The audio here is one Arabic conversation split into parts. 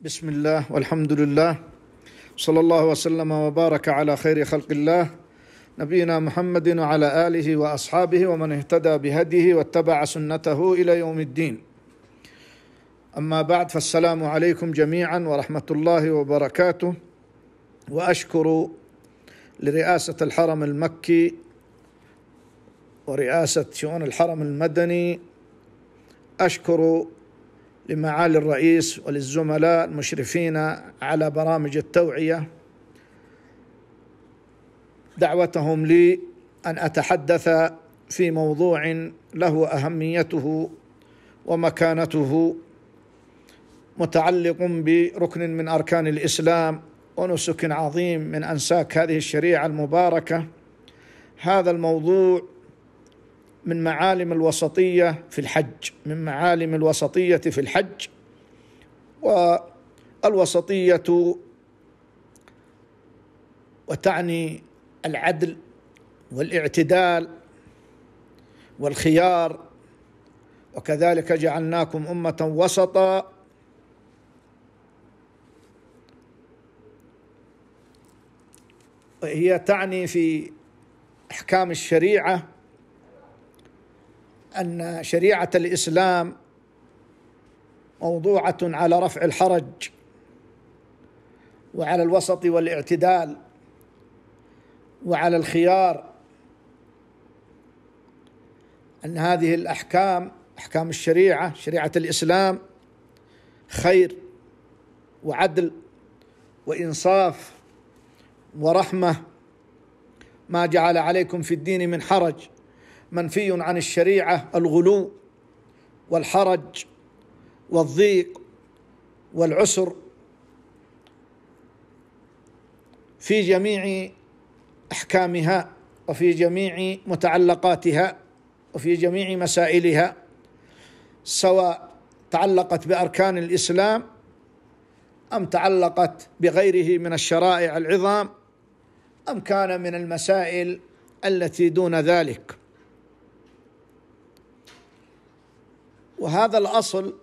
بسم الله والحمد لله صلى الله وسلم وبارك على خير خلق الله نبينا محمد وعلى اله واصحابه ومن اهتدى بهديه واتبع سنته الى يوم الدين. اما بعد فالسلام عليكم جميعا ورحمه الله وبركاته واشكر لرئاسه الحرم المكي ورئاسه شؤون الحرم المدني اشكر لمعالي الرئيس وللزملاء المشرفين على برامج التوعية دعوتهم لي أن أتحدث في موضوع له أهميته ومكانته متعلق بركن من أركان الإسلام ونسك عظيم من أنساك هذه الشريعة المباركة هذا الموضوع من معالم الوسطيه في الحج من معالم الوسطيه في الحج والوسطيه وتعني العدل والاعتدال والخيار وكذلك جعلناكم امه وسطا هي تعني في احكام الشريعه ان شريعه الاسلام موضوعه على رفع الحرج وعلى الوسط والاعتدال وعلى الخيار ان هذه الاحكام احكام الشريعه شريعه الاسلام خير وعدل وانصاف ورحمه ما جعل عليكم في الدين من حرج منفي عن الشريعه الغلو والحرج والضيق والعسر في جميع احكامها وفي جميع متعلقاتها وفي جميع مسائلها سواء تعلقت باركان الاسلام ام تعلقت بغيره من الشرائع العظام ام كان من المسائل التي دون ذلك وهذا الاصل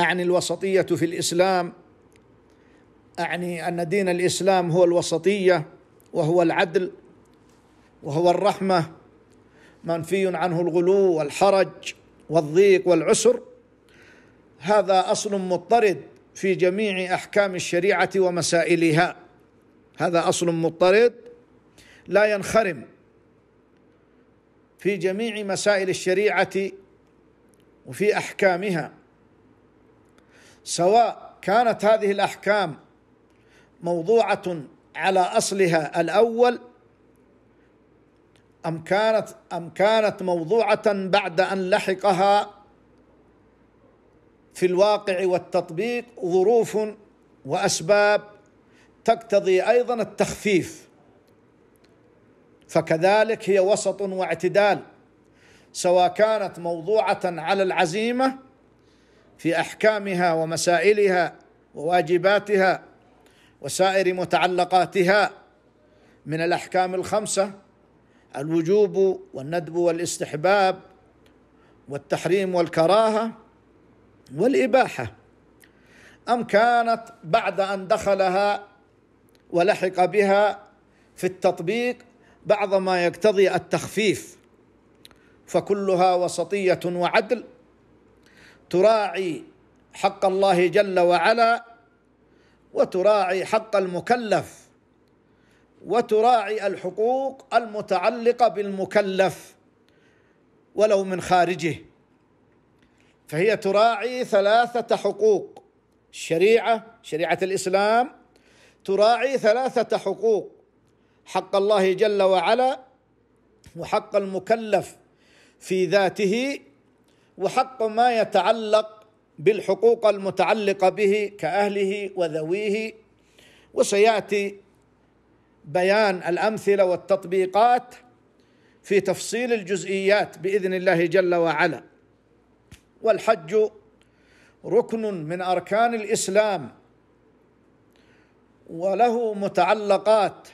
اعني الوسطيه في الاسلام اعني ان دين الاسلام هو الوسطيه وهو العدل وهو الرحمه منفي عنه الغلو والحرج والضيق والعسر هذا اصل مضطرد في جميع احكام الشريعه ومسائلها هذا اصل مضطرد لا ينخرم في جميع مسائل الشريعه وفي احكامها سواء كانت هذه الاحكام موضوعه على اصلها الاول ام كانت ام كانت موضوعه بعد ان لحقها في الواقع والتطبيق ظروف واسباب تقتضي ايضا التخفيف فكذلك هي وسط واعتدال سواء كانت موضوعه على العزيمه في احكامها ومسائلها وواجباتها وسائر متعلقاتها من الاحكام الخمسه الوجوب والندب والاستحباب والتحريم والكراهه والاباحه ام كانت بعد ان دخلها ولحق بها في التطبيق بعض ما يقتضي التخفيف فكلها وسطيه وعدل تراعي حق الله جل وعلا وتراعي حق المكلف وتراعي الحقوق المتعلقه بالمكلف ولو من خارجه فهي تراعي ثلاثه حقوق الشريعه شريعه الاسلام تراعي ثلاثه حقوق حق الله جل وعلا وحق المكلف في ذاته وحق ما يتعلق بالحقوق المتعلقه به كاهله وذويه وسياتي بيان الامثله والتطبيقات في تفصيل الجزئيات باذن الله جل وعلا والحج ركن من اركان الاسلام وله متعلقات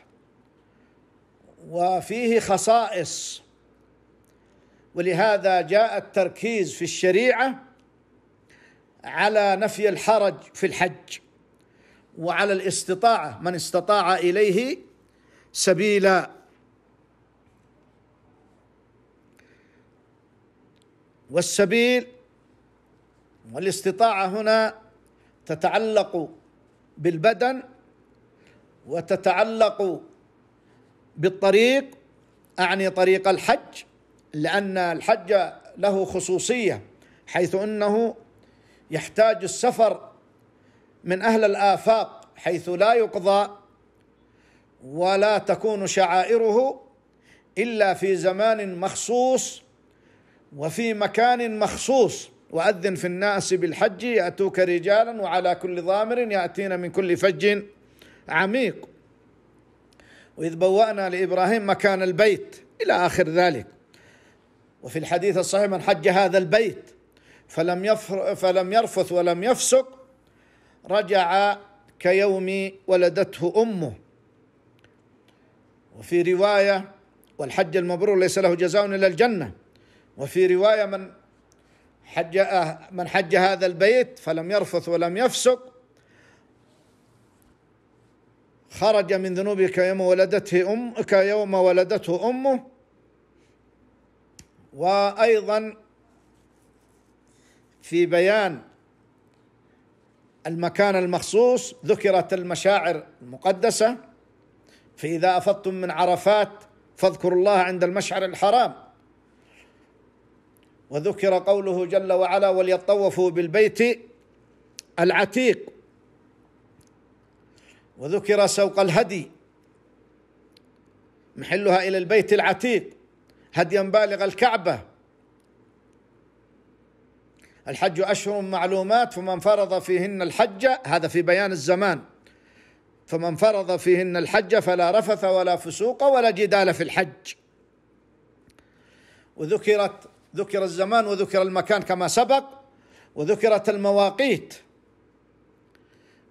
وفيه خصائص ولهذا جاء التركيز في الشريعه على نفي الحرج في الحج وعلى الاستطاعه من استطاع اليه سبيلا والسبيل والاستطاعه هنا تتعلق بالبدن وتتعلق بالطريق اعني طريق الحج لأن الحج له خصوصية حيث أنه يحتاج السفر من أهل الآفاق حيث لا يقضى ولا تكون شعائره إلا في زمان مخصوص وفي مكان مخصوص وأذن في الناس بالحج يأتوك رجالا وعلى كل ضامر يأتين من كل فج عميق وإذ بوأنا لإبراهيم مكان البيت إلى آخر ذلك وفي الحديث الصحيح من حج هذا البيت فلم, يفر فلم يرفث ولم يفسق رجع كيوم ولدته امه وفي روايه والحج المبرور ليس له جزاء الا الجنه وفي روايه من حج من حج هذا البيت فلم يرفث ولم يفسق خرج من ذنوبه كيوم ولدته أم كيوم ولدته أمه وايضا في بيان المكان المخصوص ذكرت المشاعر المقدسه فاذا افضتم من عرفات فاذكروا الله عند المشعر الحرام وذكر قوله جل وعلا وليطوفوا بالبيت العتيق وذكر سوق الهدي محلها الى البيت العتيق هديا بالغ الكعبه الحج اشهر معلومات فمن فرض فيهن الحج هذا في بيان الزمان فمن فرض فيهن الحج فلا رفث ولا فسوق ولا جدال في الحج وذكرت ذكر الزمان وذكر المكان كما سبق وذكرت المواقيت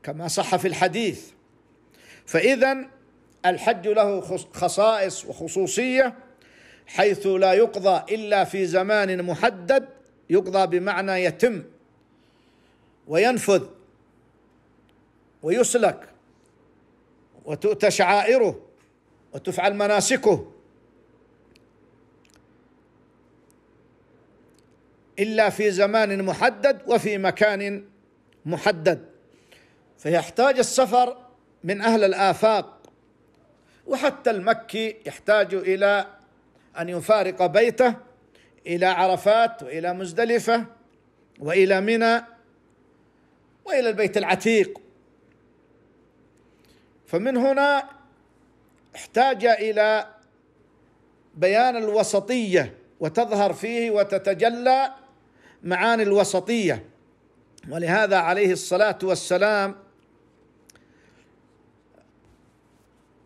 كما صح في الحديث فاذا الحج له خصائص وخصوصيه حيث لا يقضى الا في زمان محدد يقضى بمعنى يتم وينفذ ويسلك وتؤتى شعائره وتفعل مناسكه الا في زمان محدد وفي مكان محدد فيحتاج السفر من اهل الافاق وحتى المكي يحتاج الى أن يفارق بيته إلى عرفات وإلى مزدلفة وإلى منى وإلى البيت العتيق فمن هنا احتاج إلى بيان الوسطية وتظهر فيه وتتجلى معاني الوسطية ولهذا عليه الصلاة والسلام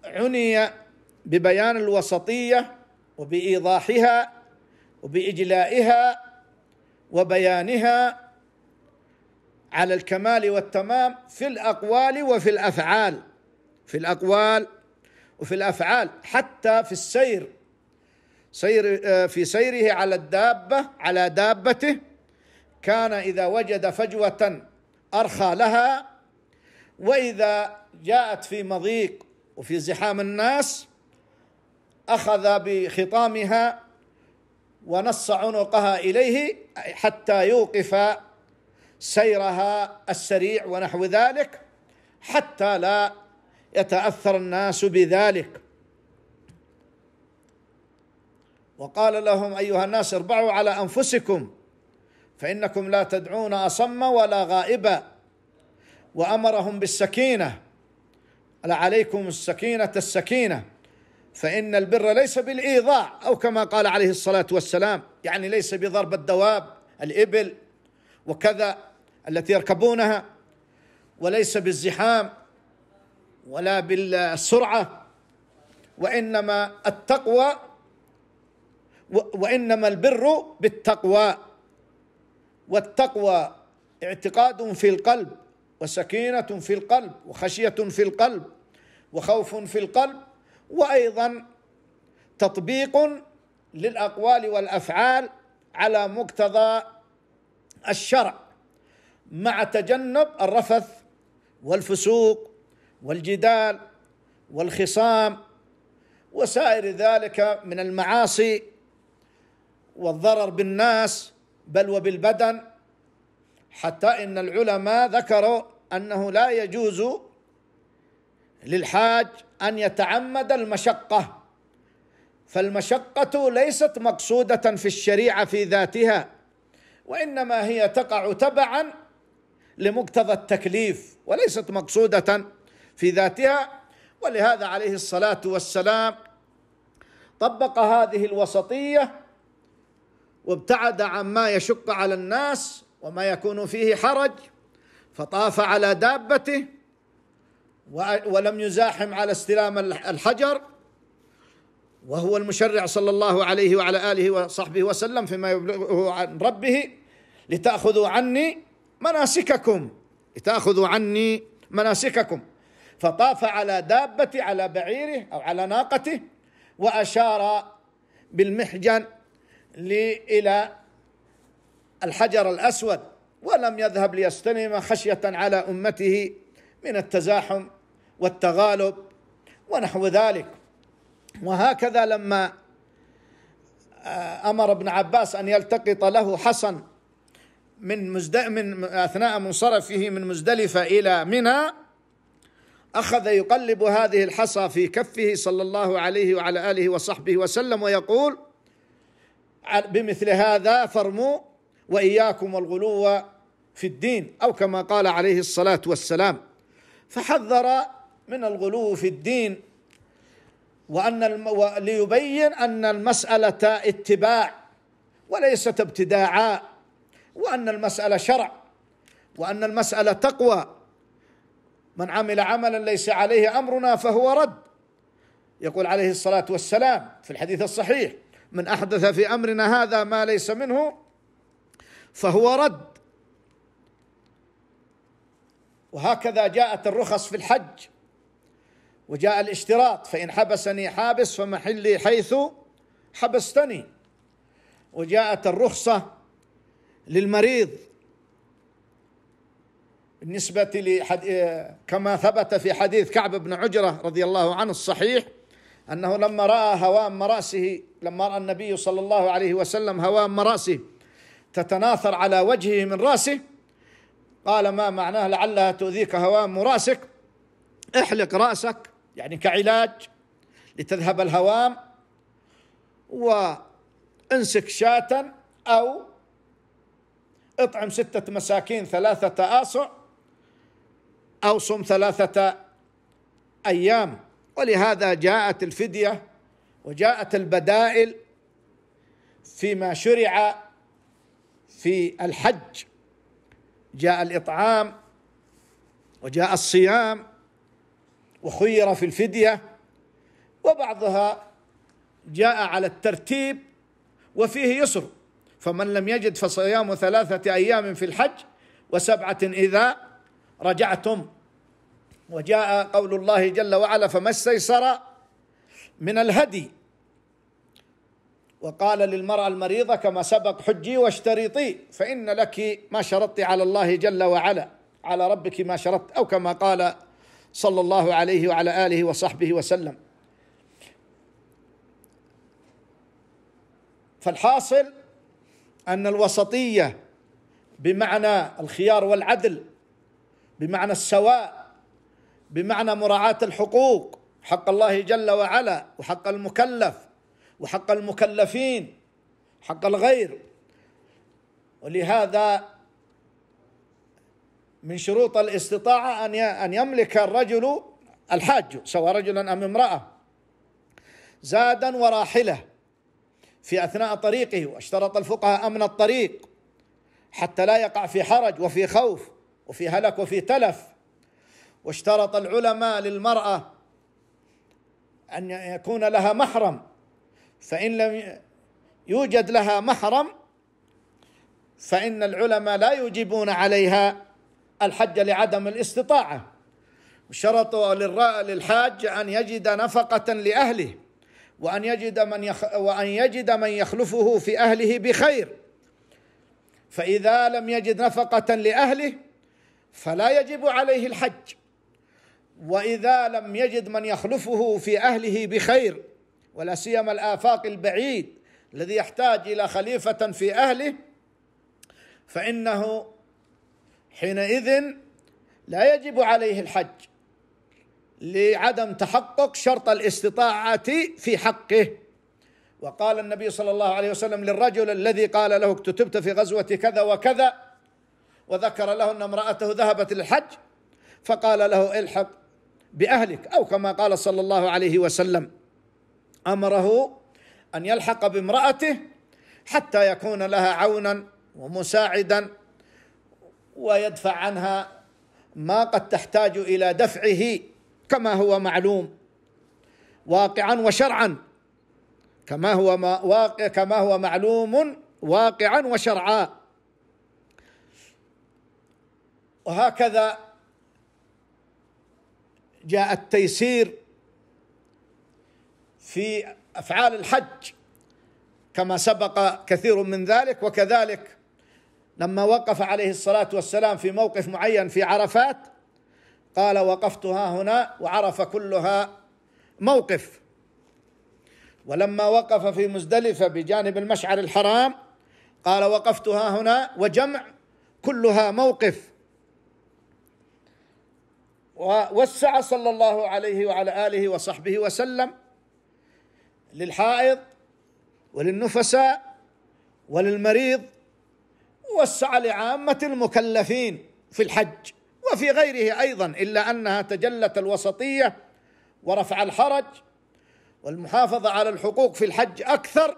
عني ببيان الوسطيه وبإيضاحها وبإجلائها وبيانها على الكمال والتمام في الأقوال وفي الأفعال في الأقوال وفي الأفعال حتى في السير سير آه، في سيره على الدابة على دابته كان إذا وجد فجوة أرخى لها وإذا جاءت في مضيق وفي زحام الناس أخذ بخطامها ونص عنقها إليه حتى يوقف سيرها السريع ونحو ذلك حتى لا يتأثر الناس بذلك وقال لهم أيها الناس اربعوا على أنفسكم فإنكم لا تدعون أصم ولا غائبا وأمرهم بالسكينة عليكم السكينة السكينة فإن البر ليس بالإيضاع أو كما قال عليه الصلاة والسلام يعني ليس بضرب الدواب الإبل وكذا التي يركبونها وليس بالزحام ولا بالسرعة وإنما التقوى وإنما البر بالتقوى والتقوى اعتقاد في القلب وسكينة في القلب وخشية في القلب وخوف في القلب وايضا تطبيق للاقوال والافعال على مقتضى الشرع مع تجنب الرفث والفسوق والجدال والخصام وسائر ذلك من المعاصي والضرر بالناس بل وبالبدن حتى ان العلماء ذكروا انه لا يجوز للحاج ان يتعمد المشقه فالمشقه ليست مقصوده في الشريعه في ذاتها وانما هي تقع تبعا لمقتضى التكليف وليست مقصوده في ذاتها ولهذا عليه الصلاه والسلام طبق هذه الوسطيه وابتعد عما يشق على الناس وما يكون فيه حرج فطاف على دابته ولم يزاحم على استلام الحجر وهو المشرع صلى الله عليه وعلى آله وصحبه وسلم فيما يبلغه عن ربه لتأخذوا عني مناسككم لتأخذوا عني مناسككم فطاف على دابته على بعيره أو على ناقته وأشار بالمحجن إلى الحجر الأسود ولم يذهب ليستلم خشية على أمته من التزاحم والتغالب ونحو ذلك وهكذا لما آه، امر ابن عباس ان يلتقط له حسن من مزد... من اثناء منصرفه من مزدلفه الى منى اخذ يقلب هذه الحصى في كفه صلى الله عليه وعلى اله وصحبه وسلم ويقول بمثل هذا فارموا واياكم والغلو في الدين او كما قال عليه الصلاه والسلام فحذر من الغلو في الدين وأن الم... ليبين أن المسألة اتباع وليست ابتداعا وأن المسألة شرع وأن المسألة تقوى من عمل عملا ليس عليه أمرنا فهو رد يقول عليه الصلاة والسلام في الحديث الصحيح من أحدث في أمرنا هذا ما ليس منه فهو رد وهكذا جاءت الرخص في الحج وجاء الاشتراط فإن حبسني حابس فمحلي حيث حبستني وجاءت الرخصة للمريض بالنسبة لحد... كما ثبت في حديث كعب بن عجرة رضي الله عنه الصحيح أنه لما رأى هوام رأسه لما رأى النبي صلى الله عليه وسلم هوام رأسه تتناثر على وجهه من رأسه قال ما معناه لعلها تؤذيك هوام رأسك احلق رأسك يعني كعلاج لتذهب الهوام وانسك شاة أو اطعم ستة مساكين ثلاثة آصع أو صم ثلاثة أيام ولهذا جاءت الفدية وجاءت البدائل فيما شرع في الحج جاء الإطعام وجاء الصيام وخير في الفدية وبعضها جاء على الترتيب وفيه يسر فمن لم يجد فصيام ثلاثة أيام في الحج وسبعة إذا رجعتم وجاء قول الله جل وعلا فما استيسر من الهدي وقال للمرأة المريضة كما سبق حجي واشترطي فإن لك ما شرطت على الله جل وعلا على ربك ما شرطت أو كما قال صلى الله عليه وعلى اله وصحبه وسلم فالحاصل ان الوسطيه بمعنى الخيار والعدل بمعنى السواء بمعنى مراعاه الحقوق حق الله جل وعلا وحق المكلف وحق المكلفين حق الغير ولهذا من شروط الاستطاعة أن أن يملك الرجل الحاج سواء رجلا أم امرأة زادا وراحلة في أثناء طريقه واشترط الفقهاء أمن الطريق حتى لا يقع في حرج وفي خوف وفي هلك وفي تلف واشترط العلماء للمرأة أن يكون لها محرم فإن لم يوجد لها محرم فإن العلماء لا يجيبون عليها الحج لعدم الاستطاعة شرط للحاج أن يجد نفقة لأهله وأن يجد من يخ... وأن يجد من يخلفه في أهله بخير فإذا لم يجد نفقة لأهله فلا يجب عليه الحج وإذا لم يجد من يخلفه في أهله بخير ولا سيما الآفاق البعيد الذي يحتاج إلى خليفة في أهله فإنه حينئذ لا يجب عليه الحج لعدم تحقق شرط الاستطاعه في حقه وقال النبي صلى الله عليه وسلم للرجل الذي قال له اكتتبت في غزوه كذا وكذا وذكر له ان امراته ذهبت للحج فقال له الحق باهلك او كما قال صلى الله عليه وسلم امره ان يلحق بامراته حتى يكون لها عونا ومساعدا ويدفع عنها ما قد تحتاج الى دفعه كما هو معلوم واقعا وشرعا كما هو ما واقع كما هو معلوم واقعا وشرعا وهكذا جاء التيسير في افعال الحج كما سبق كثير من ذلك وكذلك لما وقف عليه الصلاة والسلام في موقف معين في عرفات قال وقفتها هنا وعرف كلها موقف ولما وقف في مزدلفة بجانب المشعر الحرام قال وقفتها هنا وجمع كلها موقف ووسع صلى الله عليه وعلى آله وصحبه وسلم للحائض وللنفساء وللمريض وسع لعامة المكلفين في الحج وفي غيره أيضا إلا أنها تجلت الوسطية ورفع الحرج والمحافظة على الحقوق في الحج أكثر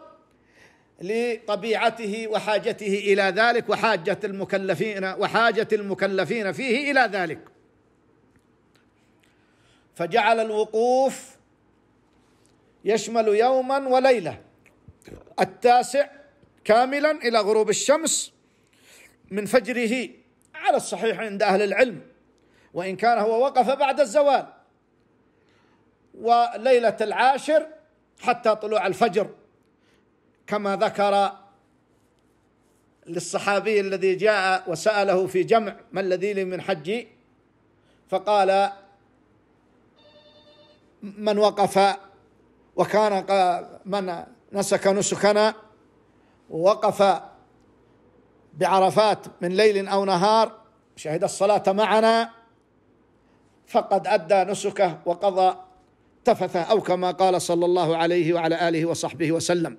لطبيعته وحاجته إلى ذلك وحاجة المكلفين وحاجة المكلفين فيه إلى ذلك فجعل الوقوف يشمل يوما وليله التاسع كاملا الى غروب الشمس من فجره على الصحيح عند أهل العلم وإن كان هو وقف بعد الزوال وليلة العاشر حتى طلوع الفجر كما ذكر للصحابي الذي جاء وسأله في جمع ما الذي لي من حجي فقال من وقف وكان من نسك نسكنا ووقف بعرفات من ليل او نهار شهد الصلاه معنا فقد ادى نسكه وقضى تفثه او كما قال صلى الله عليه وعلى اله وصحبه وسلم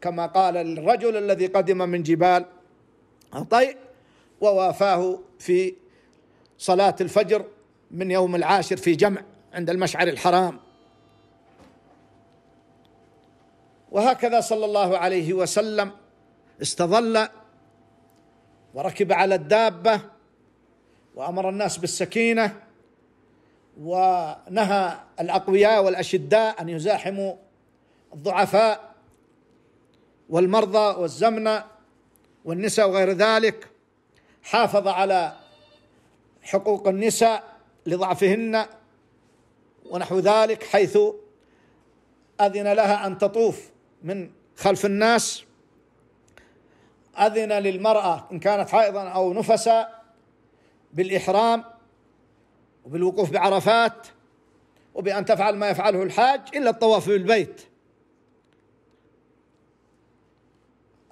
كما قال للرجل الذي قدم من جبال عطيء ووافاه في صلاه الفجر من يوم العاشر في جمع عند المشعر الحرام وهكذا صلى الله عليه وسلم استظل وركب على الدابه وامر الناس بالسكينه ونهى الاقوياء والاشداء ان يزاحموا الضعفاء والمرضى والزمنه والنساء وغير ذلك حافظ على حقوق النساء لضعفهن ونحو ذلك حيث اذن لها ان تطوف من خلف الناس أذن للمرأة إن كانت حائضا أو نفسا بالإحرام وبالوقوف بعرفات وبأن تفعل ما يفعله الحاج إلا الطواف بالبيت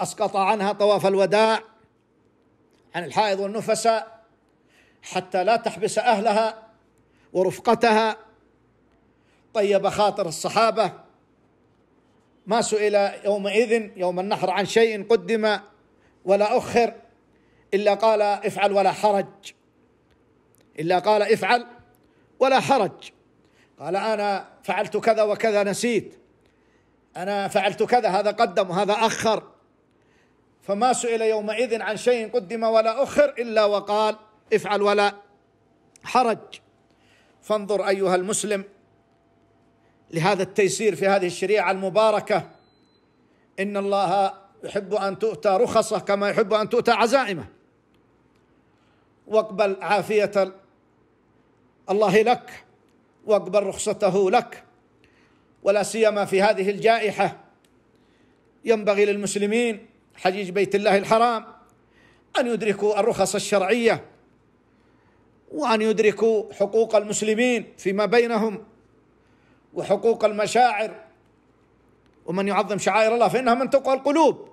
أسقط عنها طواف الوداع عن الحائض والنفساء حتى لا تحبس أهلها ورفقتها طيب خاطر الصحابة ما سئل يومئذ يوم النحر عن شيء قدم ولا أخر إلا قال افعل ولا حرج إلا قال افعل ولا حرج قال أنا فعلت كذا وكذا نسيت أنا فعلت كذا هذا قدم وهذا أخر فما سئل يومئذ عن شيء قدم ولا أخر إلا وقال افعل ولا حرج فانظر أيها المسلم لهذا التيسير في هذه الشريعة المباركة إن الله يحب أن تؤتى رخصه كما يحب أن تؤتى عزائمه واقبل عافية الله لك واقبل رخصته لك ولا سيما في هذه الجائحة ينبغي للمسلمين حجيج بيت الله الحرام أن يدركوا الرخص الشرعية وأن يدركوا حقوق المسلمين فيما بينهم وحقوق المشاعر ومن يعظم شعائر الله فإنها من تقوى القلوب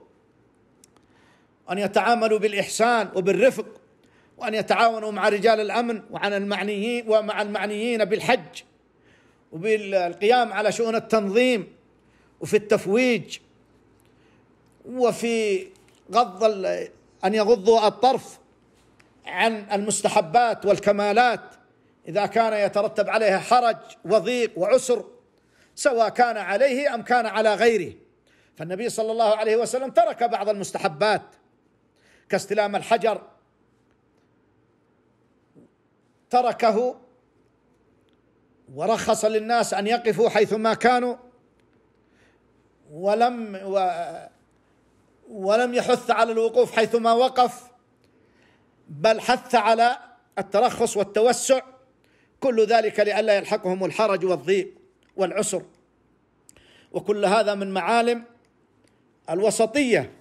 وأن يتعاملوا بالإحسان وبالرفق وأن يتعاونوا مع رجال الأمن وعن المعنيين ومع المعنيين بالحج وبالقيام على شؤون التنظيم وفي التفويج وفي غض أن يغضوا الطرف عن المستحبات والكمالات إذا كان يترتب عليها حرج وضيق وعسر سواء كان عليه أم كان على غيره فالنبي صلى الله عليه وسلم ترك بعض المستحبات كاستلام الحجر تركه ورخص للناس ان يقفوا حيثما كانوا ولم و ولم يحث على الوقوف حيثما وقف بل حث على الترخص والتوسع كل ذلك لئلا يلحقهم الحرج والضيق والعسر وكل هذا من معالم الوسطيه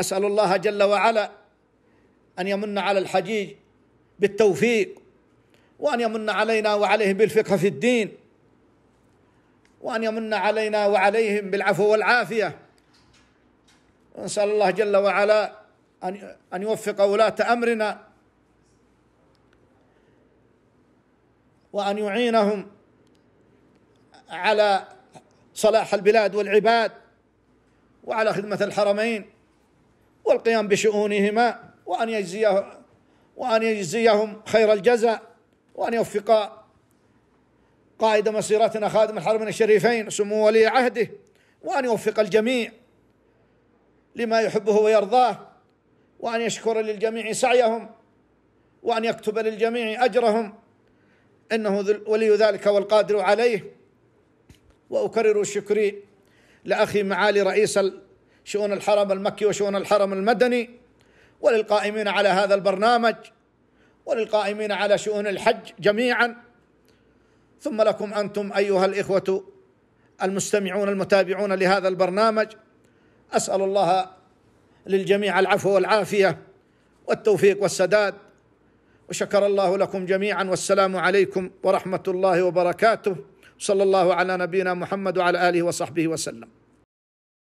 اسال الله جل وعلا ان يمن على الحجيج بالتوفيق وان يمن علينا وعليهم بالفقه في الدين وان يمن علينا وعليهم بالعفو والعافيه ونسال الله جل وعلا ان ان يوفق ولاه امرنا وان يعينهم على صلاح البلاد والعباد وعلى خدمه الحرمين والقيام بشؤونهما وأن يجزيه وأن يجزيهم خير الجزاء وأن يوفق قائد مسيرتنا خادم الحرمين الشريفين سمو ولي عهده وأن يوفق الجميع لما يحبه ويرضاه وأن يشكر للجميع سعيهم وأن يكتب للجميع أجرهم إنه ولي ذلك والقادر عليه وأكرر شكري لأخي معالي رئيس شؤون الحرم المكي وشؤون الحرم المدني وللقائمين على هذا البرنامج وللقائمين على شؤون الحج جميعا ثم لكم انتم ايها الاخوه المستمعون المتابعون لهذا البرنامج اسال الله للجميع العفو والعافيه والتوفيق والسداد وشكر الله لكم جميعا والسلام عليكم ورحمه الله وبركاته صلى الله على نبينا محمد وعلى اله وصحبه وسلم